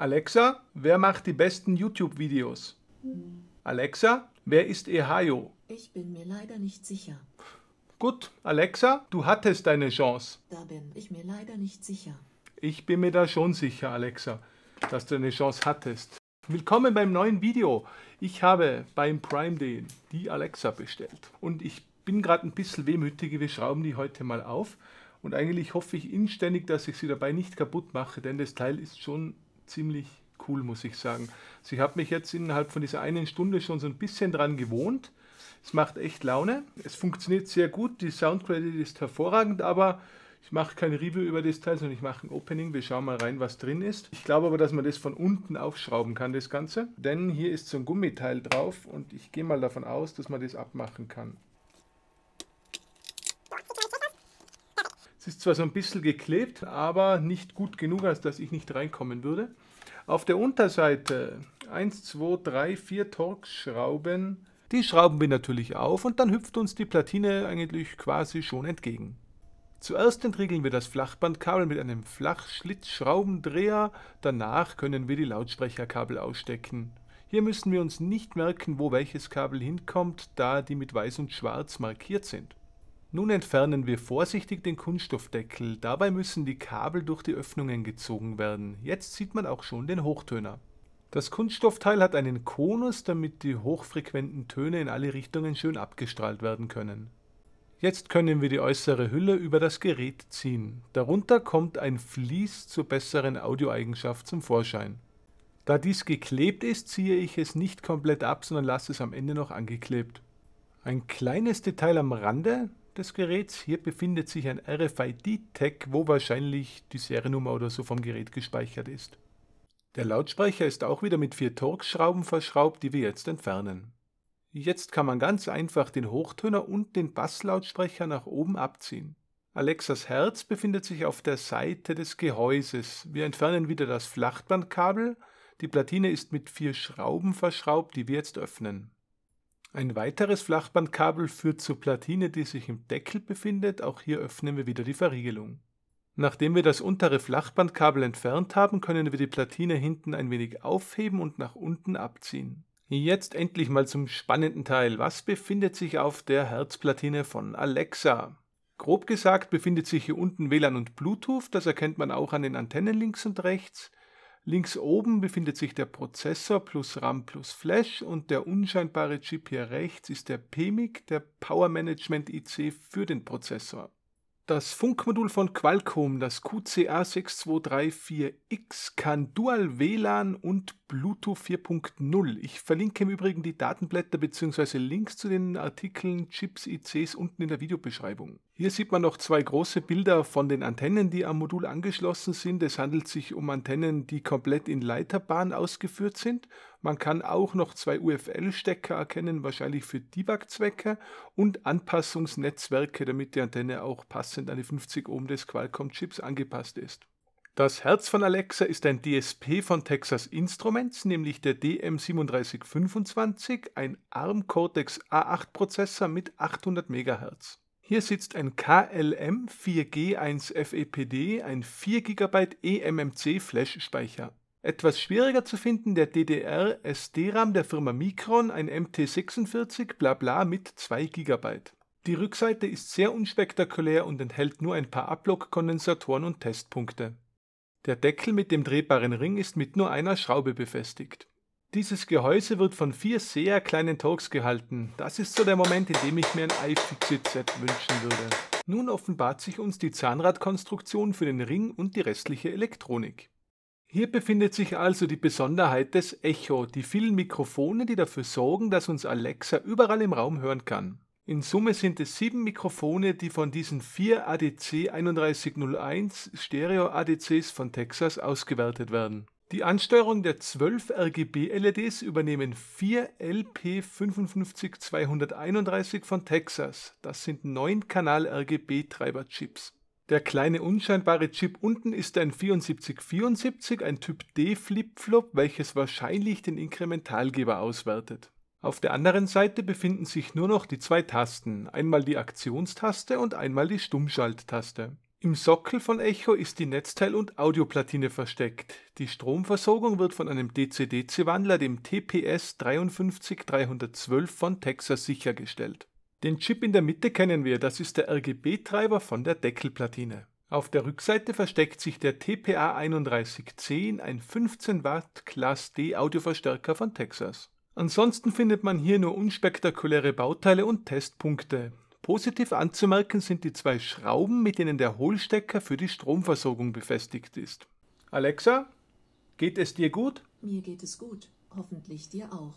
Alexa, wer macht die besten YouTube-Videos? Alexa, wer ist Ehayo? Ich bin mir leider nicht sicher. Gut, Alexa, du hattest deine Chance. Da bin ich mir leider nicht sicher. Ich bin mir da schon sicher, Alexa, dass du eine Chance hattest. Willkommen beim neuen Video. Ich habe beim Prime Day die Alexa bestellt. Und ich bin gerade ein bisschen wehmütig, wir schrauben die heute mal auf. Und eigentlich hoffe ich inständig, dass ich sie dabei nicht kaputt mache, denn das Teil ist schon ziemlich cool, muss ich sagen. Also ich habe mich jetzt innerhalb von dieser einen Stunde schon so ein bisschen dran gewohnt. Es macht echt Laune. Es funktioniert sehr gut. Die Soundcredit ist hervorragend, aber ich mache kein Review über das Teil, sondern ich mache ein Opening. Wir schauen mal rein, was drin ist. Ich glaube aber, dass man das von unten aufschrauben kann, das Ganze. Denn hier ist so ein Gummiteil drauf und ich gehe mal davon aus, dass man das abmachen kann. ist zwar so ein bisschen geklebt, aber nicht gut genug, als dass ich nicht reinkommen würde. Auf der Unterseite 1, 2, 3, 4 Torx-Schrauben. Die schrauben wir natürlich auf und dann hüpft uns die Platine eigentlich quasi schon entgegen. Zuerst entriegeln wir das Flachbandkabel mit einem Flachschlitzschraubendreher, danach können wir die Lautsprecherkabel ausstecken. Hier müssen wir uns nicht merken, wo welches Kabel hinkommt, da die mit weiß und schwarz markiert sind. Nun entfernen wir vorsichtig den Kunststoffdeckel, dabei müssen die Kabel durch die Öffnungen gezogen werden. Jetzt sieht man auch schon den Hochtöner. Das Kunststoffteil hat einen Konus, damit die hochfrequenten Töne in alle Richtungen schön abgestrahlt werden können. Jetzt können wir die äußere Hülle über das Gerät ziehen. Darunter kommt ein Vlies zur besseren Audioeigenschaft zum Vorschein. Da dies geklebt ist, ziehe ich es nicht komplett ab, sondern lasse es am Ende noch angeklebt. Ein kleines Detail am Rande, des Geräts. Hier befindet sich ein RFID-Tag, wo wahrscheinlich die Seriennummer oder so vom Gerät gespeichert ist. Der Lautsprecher ist auch wieder mit vier Torx-Schrauben verschraubt, die wir jetzt entfernen. Jetzt kann man ganz einfach den Hochtöner und den Basslautsprecher nach oben abziehen. Alexas Herz befindet sich auf der Seite des Gehäuses. Wir entfernen wieder das Flachbandkabel. Die Platine ist mit vier Schrauben verschraubt, die wir jetzt öffnen. Ein weiteres Flachbandkabel führt zur Platine, die sich im Deckel befindet. Auch hier öffnen wir wieder die Verriegelung. Nachdem wir das untere Flachbandkabel entfernt haben, können wir die Platine hinten ein wenig aufheben und nach unten abziehen. Jetzt endlich mal zum spannenden Teil. Was befindet sich auf der Herzplatine von Alexa? Grob gesagt befindet sich hier unten WLAN und Bluetooth, das erkennt man auch an den Antennen links und rechts. Links oben befindet sich der Prozessor plus RAM plus Flash und der unscheinbare Chip hier rechts ist der PMIC, der Power Management IC für den Prozessor. Das Funkmodul von Qualcomm, das QCA6234X, kann Dual WLAN und Bluetooth 4.0. Ich verlinke im Übrigen die Datenblätter bzw. Links zu den Artikeln, Chips, ICs unten in der Videobeschreibung. Hier sieht man noch zwei große Bilder von den Antennen, die am Modul angeschlossen sind. Es handelt sich um Antennen, die komplett in Leiterbahn ausgeführt sind man kann auch noch zwei UFL-Stecker erkennen, wahrscheinlich für Debug-Zwecke und Anpassungsnetzwerke, damit die Antenne auch passend an die 50 Ohm des Qualcomm-Chips angepasst ist. Das Herz von Alexa ist ein DSP von Texas Instruments, nämlich der DM3725, ein ARM Cortex A8 Prozessor mit 800 MHz. Hier sitzt ein KLM 4G1 FEPD, ein 4 GB eMMC Flash Speicher. Etwas schwieriger zu finden der DDR-SD-RAM der Firma Micron, ein MT46 Blabla mit 2 GB. Die Rückseite ist sehr unspektakulär und enthält nur ein paar Ablock-Kondensatoren und Testpunkte. Der Deckel mit dem drehbaren Ring ist mit nur einer Schraube befestigt. Dieses Gehäuse wird von vier sehr kleinen Torx gehalten. Das ist so der Moment, in dem ich mir ein iFixit-Set wünschen würde. Nun offenbart sich uns die Zahnradkonstruktion für den Ring und die restliche Elektronik. Hier befindet sich also die Besonderheit des Echo, die vielen Mikrofone, die dafür sorgen, dass uns Alexa überall im Raum hören kann. In Summe sind es sieben Mikrofone, die von diesen vier ADC 3101 Stereo-ADCs von Texas ausgewertet werden. Die Ansteuerung der 12 RGB-LEDs übernehmen 4 LP55231 von Texas. Das sind 9 kanal rgb treiber chips der kleine unscheinbare Chip unten ist ein 7474, ein Typ D Flipflop, welches wahrscheinlich den Inkrementalgeber auswertet. Auf der anderen Seite befinden sich nur noch die zwei Tasten, einmal die Aktionstaste und einmal die Stummschalttaste. Im Sockel von Echo ist die Netzteil- und Audioplatine versteckt. Die Stromversorgung wird von einem DC-DC-Wandler, dem TPS 53312 von Texas, sichergestellt. Den Chip in der Mitte kennen wir, das ist der RGB-Treiber von der Deckelplatine. Auf der Rückseite versteckt sich der TPA3110, ein 15 Watt Class D Audioverstärker von Texas. Ansonsten findet man hier nur unspektakuläre Bauteile und Testpunkte. Positiv anzumerken sind die zwei Schrauben, mit denen der Hohlstecker für die Stromversorgung befestigt ist. Alexa, geht es dir gut? Mir geht es gut, hoffentlich dir auch.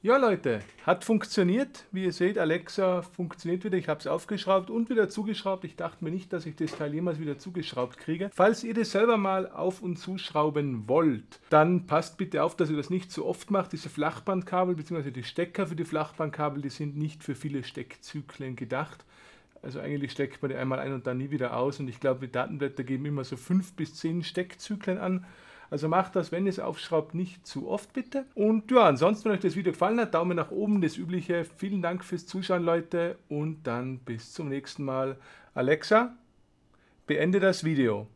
Ja, Leute, hat funktioniert. Wie ihr seht, Alexa funktioniert wieder. Ich habe es aufgeschraubt und wieder zugeschraubt. Ich dachte mir nicht, dass ich das Teil jemals wieder zugeschraubt kriege. Falls ihr das selber mal auf- und zuschrauben wollt, dann passt bitte auf, dass ihr das nicht zu so oft macht. Diese Flachbandkabel bzw. die Stecker für die Flachbandkabel, die sind nicht für viele Steckzyklen gedacht. Also eigentlich steckt man die einmal ein und dann nie wieder aus. Und ich glaube, die Datenblätter geben immer so fünf bis zehn Steckzyklen an. Also macht das, wenn ihr es aufschraubt, nicht zu oft bitte. Und ja, ansonsten, wenn euch das Video gefallen hat, Daumen nach oben, das übliche. Vielen Dank fürs Zuschauen, Leute. Und dann bis zum nächsten Mal. Alexa, beende das Video.